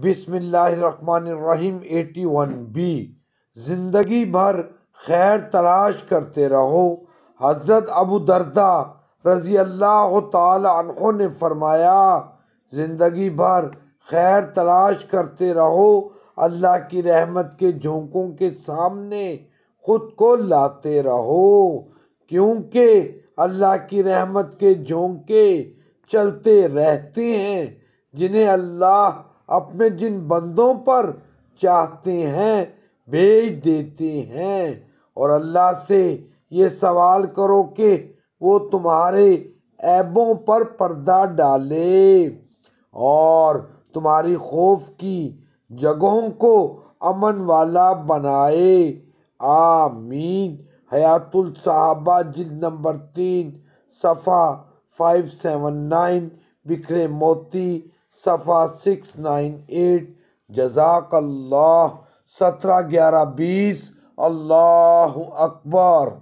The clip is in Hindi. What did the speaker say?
बिस्मिल्लाहिर्रहमानिर्रहीम एटी वन बी ज़िंदगी भर खैर तलाश करते रहो हज़रत अबू दरदा रज़ी अल्लाह तखों ने फरमाया ज़िंदगी भर खैर तलाश करते रहो अल्लाह की रहमत के झोंकों के सामने खुद को लाते रहो क्योंकि अल्लाह की रहमत के झोंके चलते रहते हैं जिन्हें अल्लाह अपने जिन बंदों पर चाहते हैं भेज देते हैं और अल्लाह से ये सवाल करो कि वो तुम्हारे ऐबों पर पर्दा डाले और तुम्हारी खौफ की जगहों को अमन वाला बनाए आमीन हयातुल साहबा जिल नंबर तीन सफ़ा फाइव सेवन नाइन बिखरे मोती सफ़ा सिक्स नाइन एट जजाक सत्रह ग्यारह बीस अल्लाह अकबर